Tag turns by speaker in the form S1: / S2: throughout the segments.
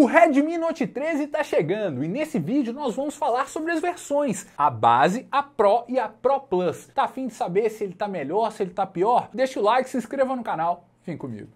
S1: O Redmi Note 13 está chegando e nesse vídeo nós vamos falar sobre as versões, a base, a Pro e a Pro Plus. Tá afim de saber se ele tá melhor, se ele tá pior? Deixa o like, se inscreva no canal, vem comigo.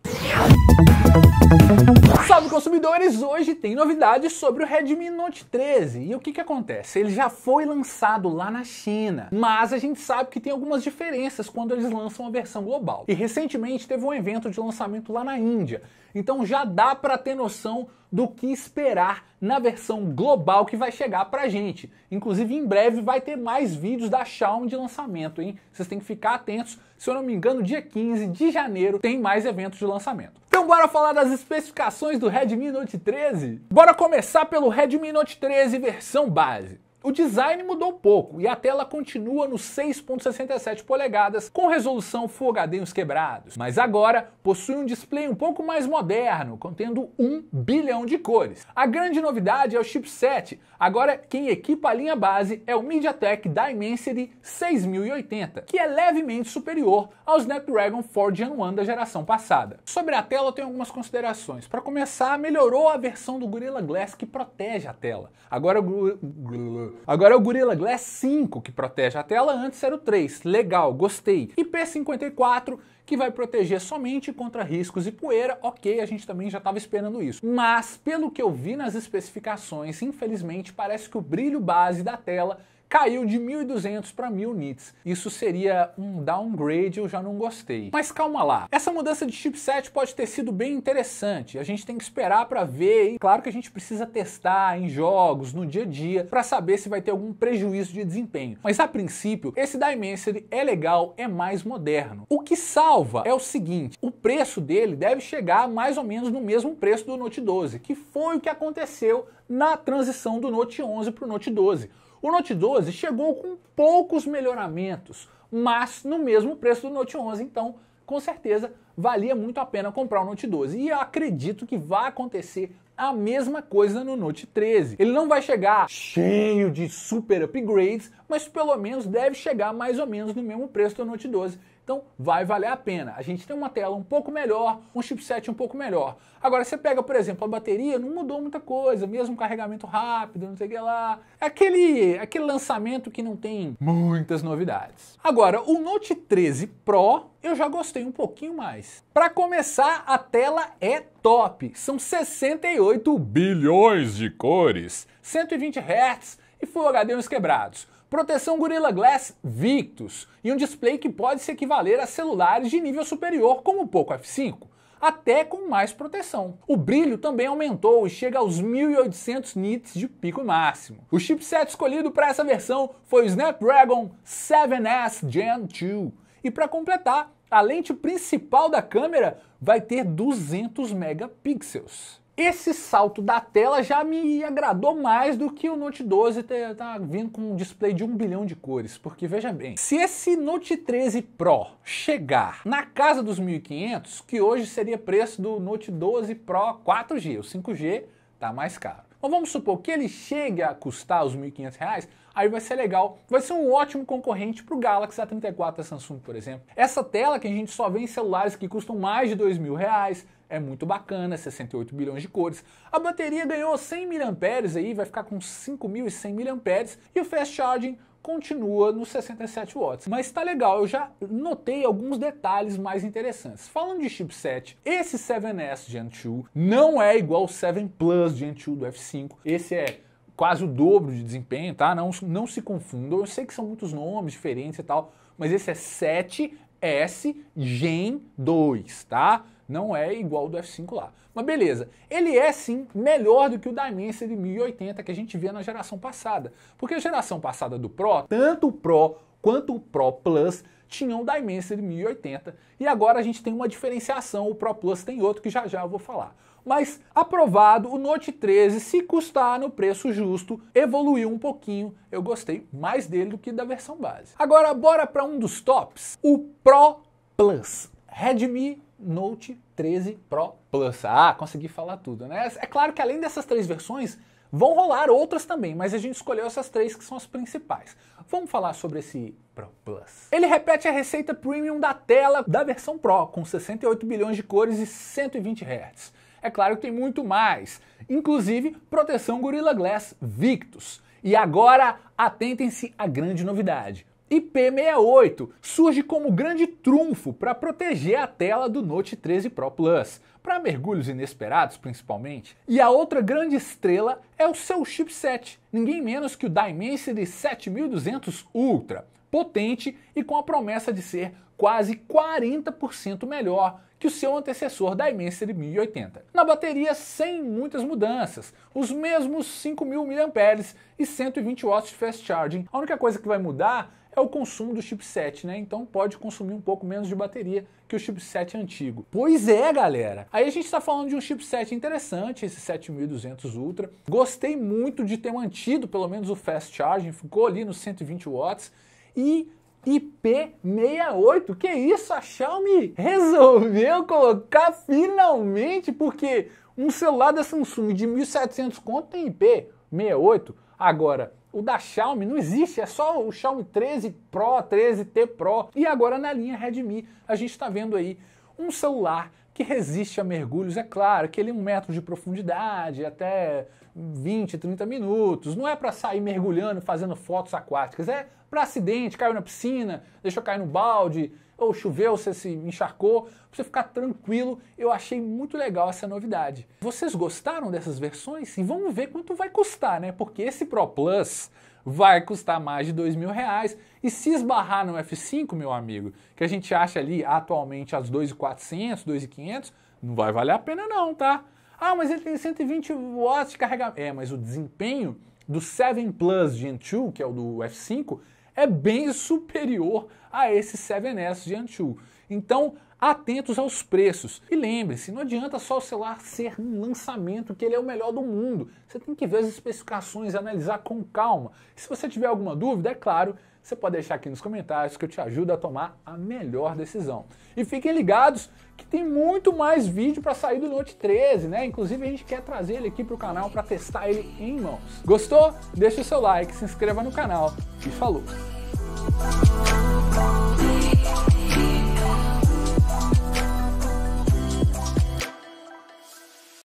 S1: Salve consumidores! Hoje tem novidades sobre o Redmi Note 13. E o que, que acontece? Ele já foi lançado lá na China, mas a gente sabe que tem algumas diferenças quando eles lançam a versão global. E recentemente teve um evento de lançamento lá na Índia, então já dá para ter noção do que esperar na versão global que vai chegar para a gente. Inclusive em breve vai ter mais vídeos da Xiaomi de lançamento, hein? Vocês têm que ficar atentos. Se eu não me engano, dia 15 de janeiro tem mais eventos de lançamento. Então bora falar das especificações do Redmi Note 13? Bora começar pelo Redmi Note 13 versão base. O design mudou pouco e a tela continua no 6.67 polegadas com resolução Full HD quebrados, mas agora possui um display um pouco mais moderno, contendo 1 bilhão de cores. A grande novidade é o chipset. Agora quem equipa a linha base é o MediaTek Dimensity 6080, que é levemente superior ao Snapdragon 4 Gen 1 da geração passada. Sobre a tela eu tenho algumas considerações. Para começar, melhorou a versão do Gorilla Glass que protege a tela. Agora o Agora é o Gorilla Glass 5 que protege a tela, antes era o 3. Legal, gostei. E P54 que vai proteger somente contra riscos e poeira, ok, a gente também já estava esperando isso. Mas, pelo que eu vi nas especificações, infelizmente parece que o brilho base da tela caiu de 1.200 para 1.000 nits. Isso seria um downgrade, eu já não gostei. Mas calma lá, essa mudança de chipset pode ter sido bem interessante. A gente tem que esperar para ver, e claro que a gente precisa testar em jogos, no dia a dia, para saber se vai ter algum prejuízo de desempenho. Mas a princípio, esse Dimensity é legal, é mais moderno. O que salva é o seguinte, o preço dele deve chegar mais ou menos no mesmo preço do Note 12, que foi o que aconteceu na transição do Note 11 para o Note 12. O Note 12 chegou com poucos melhoramentos, mas no mesmo preço do Note 11, então com certeza valia muito a pena comprar o Note 12. E eu acredito que vai acontecer a mesma coisa no Note 13. Ele não vai chegar cheio de super upgrades, mas pelo menos deve chegar mais ou menos no mesmo preço do Note 12. Então vai valer a pena. A gente tem uma tela um pouco melhor, um chipset um pouco melhor. Agora você pega, por exemplo, a bateria, não mudou muita coisa, mesmo carregamento rápido, não sei o que lá. É aquele, é aquele lançamento que não tem muitas novidades. Agora, o Note 13 Pro eu já gostei um pouquinho mais. Para começar, a tela é top são 68 bilhões de cores, 120 Hz e Full HD uns quebrados, proteção Gorilla Glass Victus e um display que pode se equivaler a celulares de nível superior como o Poco F5, até com mais proteção. O brilho também aumentou e chega aos 1800 nits de pico máximo. O chipset escolhido para essa versão foi o Snapdragon 7S Gen 2. E para completar, a lente principal da câmera vai ter 200 megapixels. Esse salto da tela já me agradou mais do que o Note 12 tá vindo com um display de um bilhão de cores, porque veja bem, se esse Note 13 Pro chegar na casa dos 1500, que hoje seria preço do Note 12 Pro 4G, o 5G tá mais caro. Mas então, vamos supor que ele chegue a custar os R$ 1.500, aí vai ser legal, vai ser um ótimo concorrente para o Galaxy A34 da Samsung, por exemplo. Essa tela que a gente só vê em celulares que custam mais de R$ 2.000, é muito bacana, 68 bilhões de cores. A bateria ganhou 100 mAh aí, vai ficar com 5.100 mAh e o fast charging continua nos 67 watts. Mas tá legal, eu já notei alguns detalhes mais interessantes. Falando de chipset, esse 7S Gen 2 não é igual ao 7 Plus Gen 2 do F5. Esse é quase o dobro de desempenho, tá? Não, não se confundam. Eu sei que são muitos nomes diferentes e tal, mas esse é 7S Gen 2, tá? Não é igual do F5 lá. Mas beleza, ele é sim melhor do que o Dimensity 1080 que a gente via na geração passada. Porque a geração passada do Pro, tanto o Pro quanto o Pro Plus tinham o Dimensity 1080 e agora a gente tem uma diferenciação, o Pro Plus tem outro que já já eu vou falar. Mas aprovado, o Note 13, se custar no preço justo, evoluiu um pouquinho. Eu gostei mais dele do que da versão base. Agora bora para um dos tops, o Pro Plus. Redmi Note 13 Pro Plus. Ah, consegui falar tudo, né? É claro que além dessas três versões, vão rolar outras também, mas a gente escolheu essas três que são as principais. Vamos falar sobre esse Pro Plus. Ele repete a receita premium da tela da versão Pro, com 68 bilhões de cores e 120 Hz. É claro que tem muito mais, inclusive proteção Gorilla Glass Victus. E agora, atentem-se à grande novidade IP68 surge como grande trunfo para proteger a tela do Note 13 Pro Plus, para mergulhos inesperados principalmente. E a outra grande estrela é o seu chipset, ninguém menos que o Dimensity 7200 Ultra, potente e com a promessa de ser quase 40% melhor que o seu antecessor da Dimensity 1080. Na bateria, sem muitas mudanças, os mesmos 5.000 mAh e 120 watts de fast charging. A única coisa que vai mudar é o consumo do chipset, né? Então pode consumir um pouco menos de bateria que o chipset antigo. Pois é, galera. Aí a gente está falando de um chipset interessante, esse 7200 Ultra. Gostei muito de ter mantido pelo menos o fast charging, ficou ali nos 120 watts e IP68. Que isso, a Xiaomi resolveu colocar finalmente, porque um celular da Samsung de 1700 conto tem IP68. Agora, o da Xiaomi não existe, é só o Xiaomi 13 Pro, 13T Pro. E agora na linha Redmi, a gente está vendo aí um celular que resiste a mergulhos, é claro, que ele é um metro de profundidade, até 20, 30 minutos. Não é para sair mergulhando, fazendo fotos aquáticas, é para acidente, caiu na piscina, deixou cair no balde, ou choveu, você se encharcou, pra você ficar tranquilo. Eu achei muito legal essa novidade. Vocês gostaram dessas versões? E vamos ver quanto vai custar, né? Porque esse Pro Plus vai custar mais de dois mil reais. E se esbarrar no F5, meu amigo, que a gente acha ali atualmente as 2.400, 2.500, não vai valer a pena não, tá? Ah, mas ele tem 120 watts de carregamento. É, mas o desempenho do 7 Plus Gen 2, que é o do F5, é bem superior a esse 7S de Antutu. Então, atentos aos preços. E lembre-se, não adianta só o celular ser um lançamento que ele é o melhor do mundo. Você tem que ver as especificações e analisar com calma. E se você tiver alguma dúvida, é claro, você pode deixar aqui nos comentários que eu te ajudo a tomar a melhor decisão. E fiquem ligados que tem muito mais vídeo para sair do Note 13, né? Inclusive a gente quer trazer ele aqui para o canal para testar ele em mãos. Gostou? Deixa o seu like, se inscreva no canal e falou! go.